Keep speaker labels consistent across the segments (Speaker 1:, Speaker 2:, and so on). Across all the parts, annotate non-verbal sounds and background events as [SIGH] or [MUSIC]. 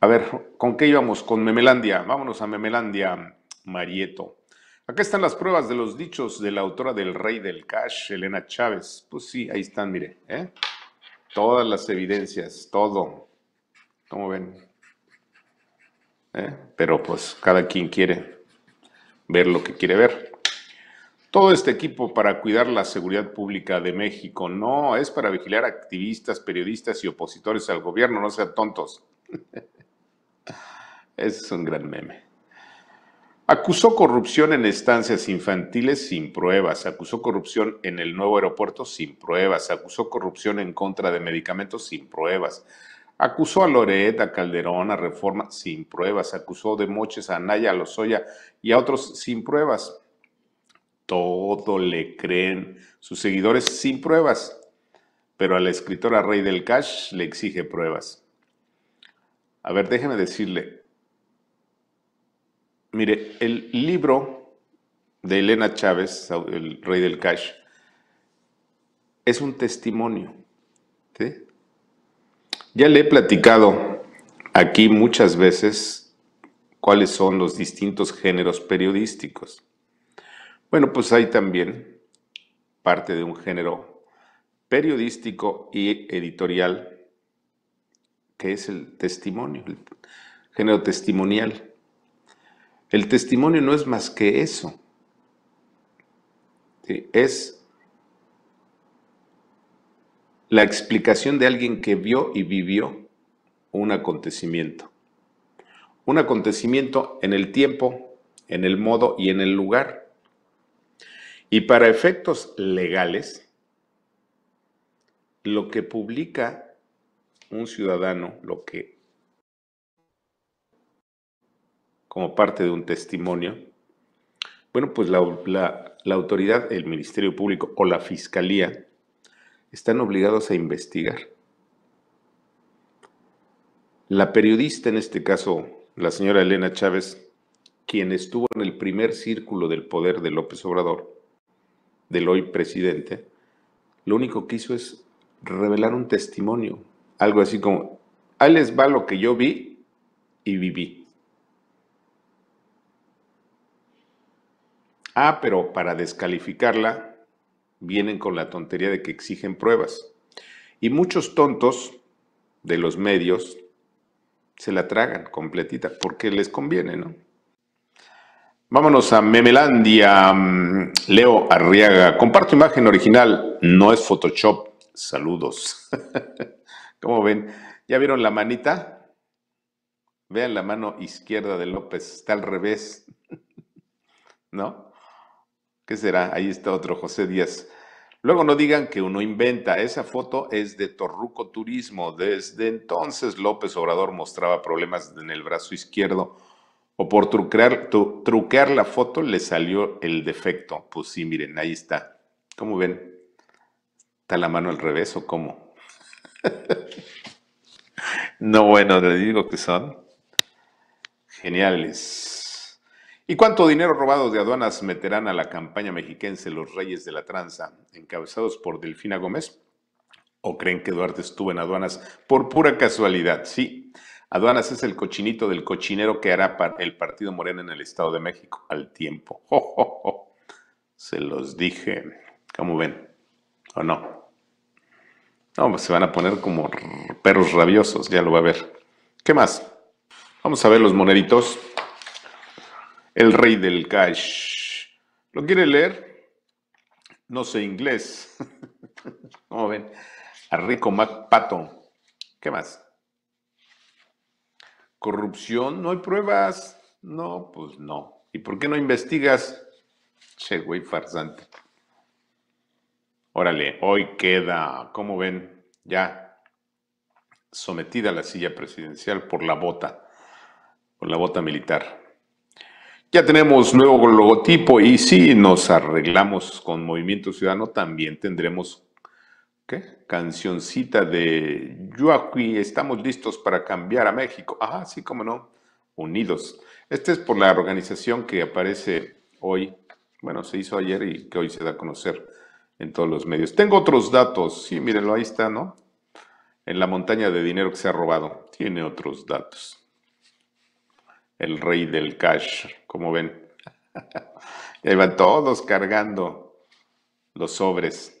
Speaker 1: A ver, ¿con qué íbamos? Con Memelandia. Vámonos a Memelandia, Marieto. Acá están las pruebas de los dichos de la autora del Rey del Cash, Elena Chávez. Pues sí, ahí están, mire. ¿eh? Todas las evidencias, todo. ¿Cómo ven? ¿Eh? Pero pues cada quien quiere ver lo que quiere ver. Todo este equipo para cuidar la seguridad pública de México no es para vigilar activistas, periodistas y opositores al gobierno, no sean tontos. [LAUGHS] Es un gran meme. Acusó corrupción en estancias infantiles sin pruebas, acusó corrupción en el nuevo aeropuerto sin pruebas, acusó corrupción en contra de medicamentos sin pruebas, acusó a Loreta Calderón, a Reforma sin pruebas, acusó de Moches a Anaya, a Lozoya y a otros sin pruebas. Todo le creen sus seguidores sin pruebas, pero a la escritora Rey del Cash le exige pruebas. A ver, déjeme decirle, Mire, el libro de Elena Chávez, El Rey del Cash, es un testimonio. Ya le he platicado aquí muchas veces cuáles son los distintos géneros periodísticos. Bueno, pues hay también parte de un género periodístico y editorial que es el testimonio, el género testimonial. El testimonio no es más que eso. Es la explicación de alguien que vio y vivió un acontecimiento. Un acontecimiento en el tiempo, en el modo y en el lugar. Y para efectos legales, lo que publica un ciudadano, lo que como parte de un testimonio, bueno, pues la, autoridad, el Ministerio Público o la Fiscalía están obligados a investigar. La periodista, en este caso, la señora Elena Chávez, quien estuvo en el primer círculo del poder de López Obrador, del hoy presidente, lo único que hizo es revelar un testimonio, algo así como, ahí les va lo que yo vi y viví. Ah, pero para descalificarla vienen con la tontería de que exigen pruebas. Y muchos tontos de los medios se la tragan completita porque les conviene, ¿no? Vámonos a Memelandia. Mm, Leo Arriaga, comparto imagen original, no es Photoshop. Saludos. [LAUGHS] ¿Cómo ven? ¿Ya vieron la manita? Vean la mano izquierda de López, está al revés. [LAUGHS] ¿No? ¿Qué será? Ahí está otro, José Díaz. Luego no digan que uno inventa, esa foto es de Torruco Turismo. Desde entonces López Obrador mostraba problemas en el brazo izquierdo o por truquear, la foto le salió el defecto. Pues sí, miren, ahí está. ¿Cómo ven? ¿Está la mano al revés o cómo? [LAUGHS] no, bueno, les digo que son geniales. ¿Y cuánto dinero robado de aduanas meterán a la campaña mexiquense los Reyes de la Tranza, encabezados por Delfina Gómez? ¿O creen que Duarte estuvo en aduanas por pura casualidad? Sí, aduanas es el cochinito del cochinero que hará el Partido Morena en el Estado de México al tiempo. [LAUGHS] Se los dije. ¿Cómo ven? ¿O no? No, pues se van a poner como perros rabiosos, ya lo va a ver. ¿Qué más? Vamos a ver los moneditos. El rey del cash. ¿Lo quiere leer? No sé inglés. [LAUGHS] ¿Cómo ven? A Rico Mac ¿Qué más? ¿Corrupción? ¿No hay pruebas? No, pues no. ¿Y por qué no investigas? Che, güey, farsante. Órale, hoy queda, ¿cómo ven? Ya sometida a la silla presidencial por la bota, por la bota militar. Ya tenemos nuevo logotipo y si nos arreglamos con Movimiento Ciudadano, también tendremos ¿qué? cancioncita de Joaquín. Estamos listos para cambiar a México. Ah, sí, cómo no. Unidos. Esta es por la organización que aparece hoy. Bueno, se hizo ayer y que hoy se da a conocer en todos los medios. Tengo otros datos. Sí, mírenlo, ahí está, ¿no? En la montaña de dinero que se ha robado. Tiene otros datos el rey del cash, como ven. iban [LAUGHS] ahí todos cargando los sobres.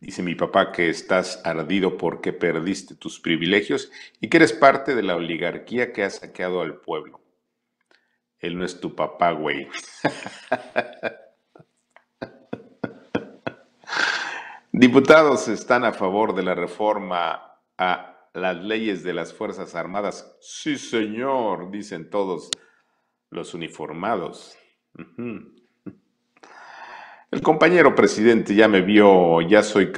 Speaker 1: Dice mi papá que estás ardido porque perdiste tus privilegios y que eres parte de la oligarquía que ha saqueado al pueblo. Él no es tu papá, güey. [LAUGHS] Diputados están a favor de la reforma a las leyes de las Fuerzas Armadas. Sí, señor, dicen todos los uniformados. El compañero presidente ya me vio, ya soy,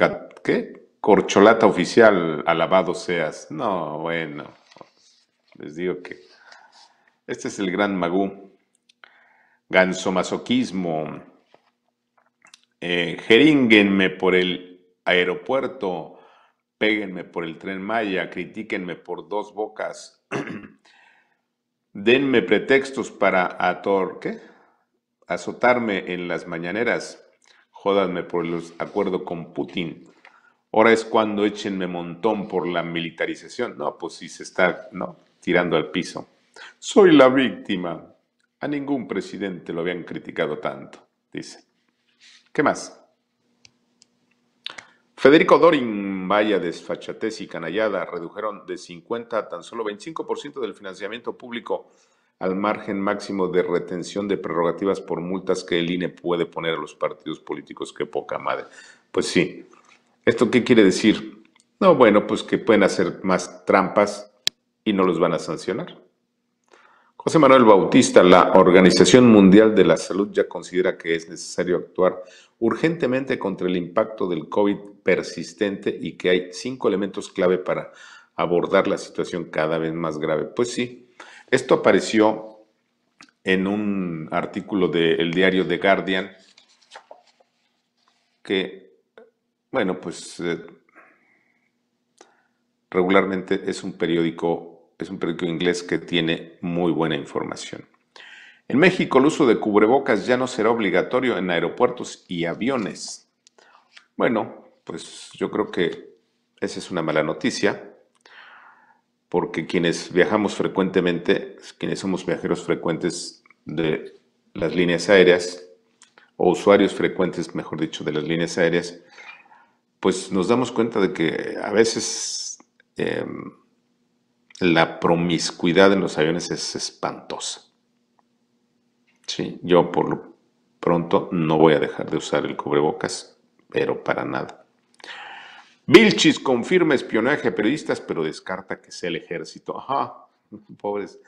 Speaker 1: ¿qué? Corcholata oficial, alabado seas. No, bueno, les digo que este es el gran magú. Gansomasoquismo. Eh, por el aeropuerto péguenme por el tren Maya, critíquenme por dos bocas, [CLEARS THROAT] denme pretextos para ator, ¿qué? azotarme en las mañaneras, jodanme por el acuerdo con Putin. Ahora es cuando échenme montón por la militarización. No, pues sí se está ¿no? tirando al piso. Soy la víctima. A ningún presidente lo habían criticado tanto, dice. ¿Qué más? Federico Dorin, vaya desfachatez y canallada, redujeron de 50 a tan solo 25% del financiamiento público al margen máximo de retención de prerrogativas por multas que el INE puede poner a los partidos políticos. Qué poca madre. Pues sí. ¿Esto qué quiere decir? No, bueno, pues que pueden hacer más trampas y no los van a sancionar. José Manuel Bautista, la Organización Mundial de la Salud ya considera que es necesario actuar urgentemente contra el impacto del COVID persistente y que hay cinco elementos clave para abordar la situación cada vez más grave. Pues sí, esto apareció en un artículo del diario The Guardian que, bueno, pues eh, regularmente es un periódico es un periódico inglés que tiene muy buena información. En México el uso de cubrebocas ya no será obligatorio en aeropuertos y aviones. Bueno, pues yo creo que esa es una mala noticia, porque quienes viajamos frecuentemente, quienes somos viajeros frecuentes de las líneas aéreas, o usuarios frecuentes, mejor dicho, de las líneas aéreas, pues nos damos cuenta de que a veces em, la promiscuidad en los aviones es espantosa. Sí, yo por lo pronto no voy a dejar de usar el cubrebocas, pero para nada. Vilchis confirma espionaje a periodistas, pero descarta que sea el ejército. Ajá, [LAUGHS] pobres.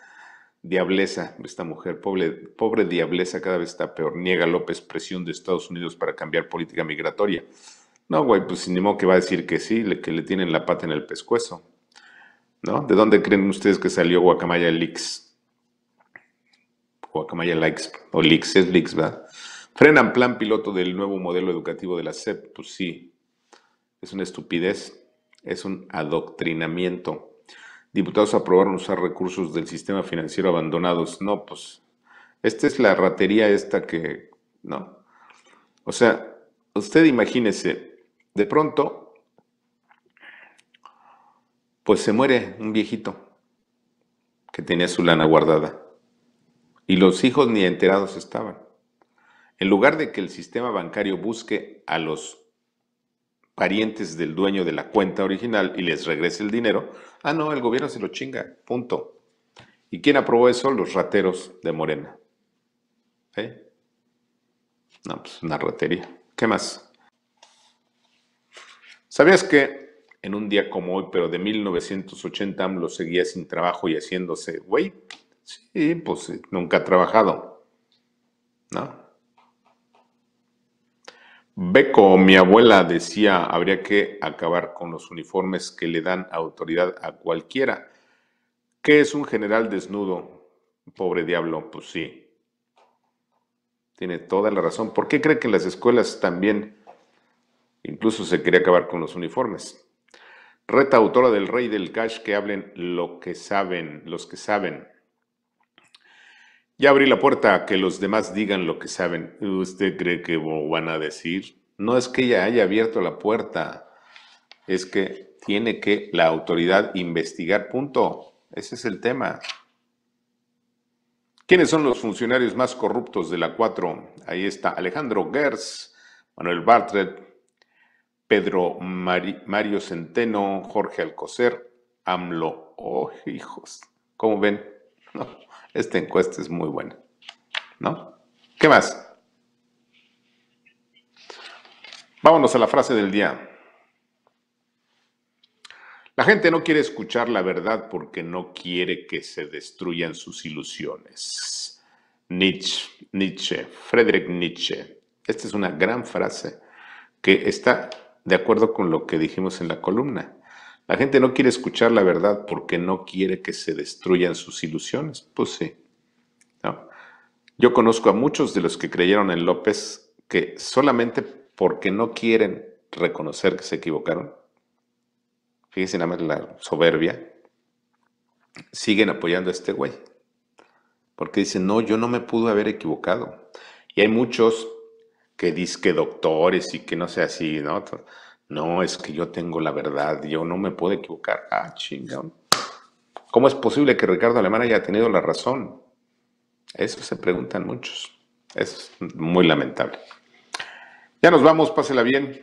Speaker 1: Diableza, esta mujer, pobre, pobre diableza, cada vez está peor. Niega López presión de Estados Unidos para cambiar política migratoria. No, güey, pues ni modo que va a decir que sí, que le tienen la pata en el pescuezo. ¿no? ¿De dónde creen ustedes que salió Guacamaya Leaks? Guacamaya Likes, o Leaks, es Leaks, ¿verdad? Frenan plan piloto del nuevo modelo educativo de la SEP, pues sí, es una estupidez, es un adoctrinamiento. Diputados aprobaron usar recursos del sistema financiero abandonados. No, pues, esta es la ratería esta que, ¿no? O sea, usted imagínese, de pronto pues se muere un viejito que tenía su lana guardada. Y los hijos ni enterados estaban. En lugar de que el sistema bancario busque a los parientes del dueño de la cuenta original y les regrese el dinero, ah, no, el gobierno se lo chinga, punto. ¿Y quién aprobó eso? Los rateros de Morena. ¿Eh? No, pues una ratería. ¿Qué más? ¿Sabías que en un día como hoy, pero de 1980 AMLO seguía sin trabajo y haciéndose, güey, sí, pues eh, nunca ha trabajado, ¿no? Beco, mi abuela decía, habría que acabar con los uniformes que le dan autoridad a cualquiera. ¿Qué es un general desnudo? Pobre diablo, pues sí. Tiene toda la razón. ¿Por qué cree que en las escuelas también incluso se quería acabar con los uniformes? Reta autora del Rey del Cash, que hablen lo que saben, los que saben. Ya abrí la puerta a que los demás digan lo que saben. ¿Usted cree que van a decir? No es que ella haya abierto la puerta, es que tiene que la autoridad investigar, punto. Ese es el tema. ¿Quiénes son los funcionarios más corruptos de la 4? Ahí está Alejandro Gers, Manuel Bartlett, Pedro Mario Centeno, Jorge Alcocer, AMLO. Oh, hijos. ¿Cómo ven? [LAUGHS] esta encuesta es muy buena. ¿No? ¿Qué más? Vámonos a la frase del día. La gente no quiere escuchar la verdad porque no quiere que se destruyan sus ilusiones. Nietzsche, Nietzsche, Friedrich Nietzsche. Esta es una gran frase que está de acuerdo con lo que dijimos en la columna. La gente no quiere escuchar la verdad porque no quiere que se destruyan sus ilusiones. Pues sí. Yo conozco a muchos de los que creyeron en López que solamente porque no quieren reconocer que se equivocaron, fíjense nada más la soberbia, siguen apoyando a este güey. Porque dicen, no, yo no me pudo haber equivocado. Y hay muchos que disque doctores y que no sea así, ¿no? No, es que yo tengo la verdad, yo no me puedo equivocar. Ah, chingón. ¿Cómo es posible que Ricardo Alemán haya tenido la razón? Eso se preguntan muchos. Es muy lamentable. Ya nos vamos, pásela bien.